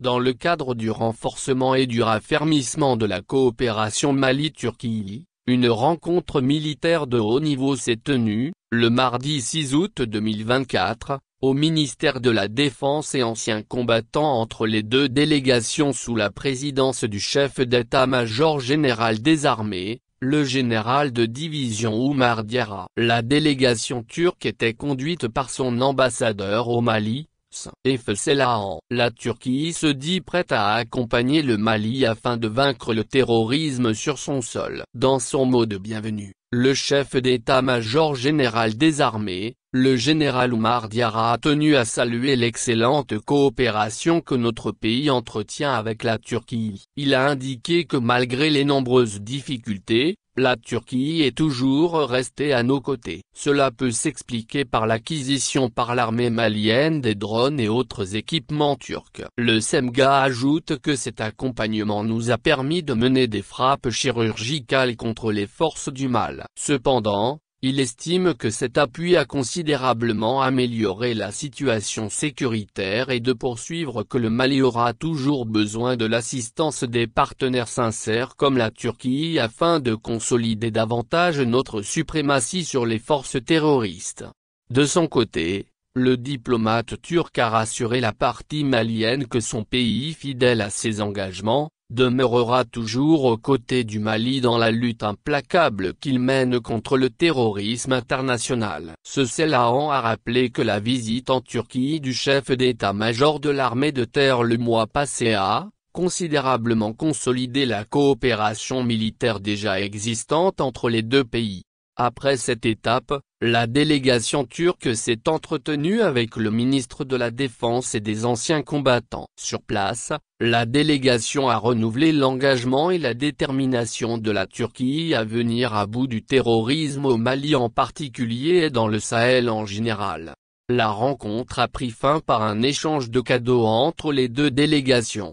dans le cadre du renforcement et du raffermissement de la coopération Mali-Turquie, une rencontre militaire de haut niveau s'est tenue, le mardi 6 août 2024, au ministère de la Défense et anciens combattants entre les deux délégations sous la présidence du chef d'état-major général des armées, le général de division Oumar Diara. La délégation turque était conduite par son ambassadeur au Mali, et La Turquie se dit prête à accompagner le Mali afin de vaincre le terrorisme sur son sol. Dans son mot de bienvenue, le chef d'état-major général des armées, le général Oumar Diara a tenu à saluer l'excellente coopération que notre pays entretient avec la Turquie. Il a indiqué que malgré les nombreuses difficultés, la Turquie est toujours restée à nos côtés. Cela peut s'expliquer par l'acquisition par l'armée malienne des drones et autres équipements turcs. Le SEMGA ajoute que cet accompagnement nous a permis de mener des frappes chirurgicales contre les forces du mal. Cependant, il estime que cet appui a considérablement amélioré la situation sécuritaire et de poursuivre que le Mali aura toujours besoin de l'assistance des partenaires sincères comme la Turquie afin de consolider davantage notre suprématie sur les forces terroristes. De son côté, le diplomate turc a rassuré la partie malienne que son pays fidèle à ses engagements, demeurera toujours aux côtés du Mali dans la lutte implacable qu'il mène contre le terrorisme international. Ce Selahan a rappelé que la visite en Turquie du chef d'état-major de l'armée de terre le mois passé a, considérablement consolidé la coopération militaire déjà existante entre les deux pays. Après cette étape, la délégation turque s'est entretenue avec le ministre de la Défense et des anciens combattants. Sur place, la délégation a renouvelé l'engagement et la détermination de la Turquie à venir à bout du terrorisme au Mali en particulier et dans le Sahel en général. La rencontre a pris fin par un échange de cadeaux entre les deux délégations.